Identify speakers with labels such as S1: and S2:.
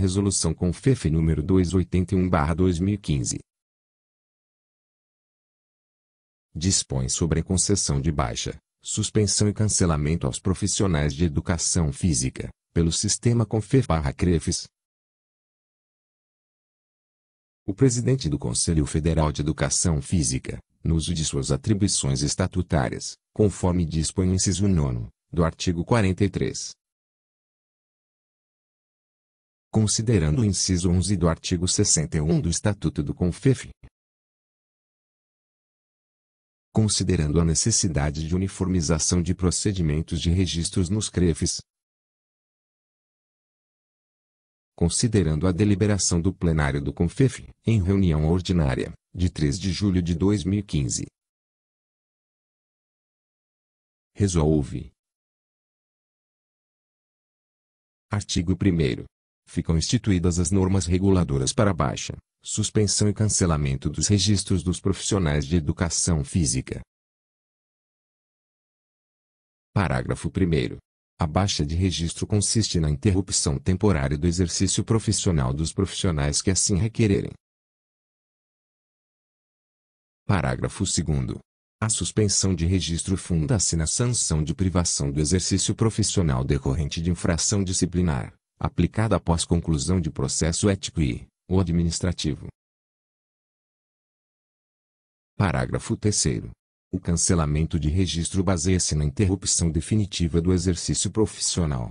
S1: Resolução com FEF número 281-2015. Dispõe sobre a concessão
S2: de baixa, suspensão e cancelamento aos profissionais de educação física, pelo sistema CONFEF-CREFES. O presidente do Conselho Federal de Educação Física, no uso de suas atribuições estatutárias, conforme dispõe o inciso 9 do artigo 43
S1: considerando o inciso 11 do artigo 61 do Estatuto do CONFEF. Considerando a necessidade
S2: de uniformização de procedimentos de registros nos CREFs. Considerando a deliberação do plenário do CONFEF, em
S1: reunião ordinária, de 3 de julho de 2015. Resolve. Artigo 1 ficam instituídas as normas reguladoras para baixa, suspensão
S2: e cancelamento dos registros dos profissionais de educação física. Parágrafo 1. A baixa de registro consiste na interrupção temporária do exercício profissional dos profissionais que assim requererem. Parágrafo 2. A suspensão de registro funda-se na sanção de privação do exercício profissional decorrente de infração disciplinar, aplicada após conclusão de processo ético e, ou administrativo. Parágrafo 3 O cancelamento de registro baseia-se na interrupção definitiva do exercício profissional,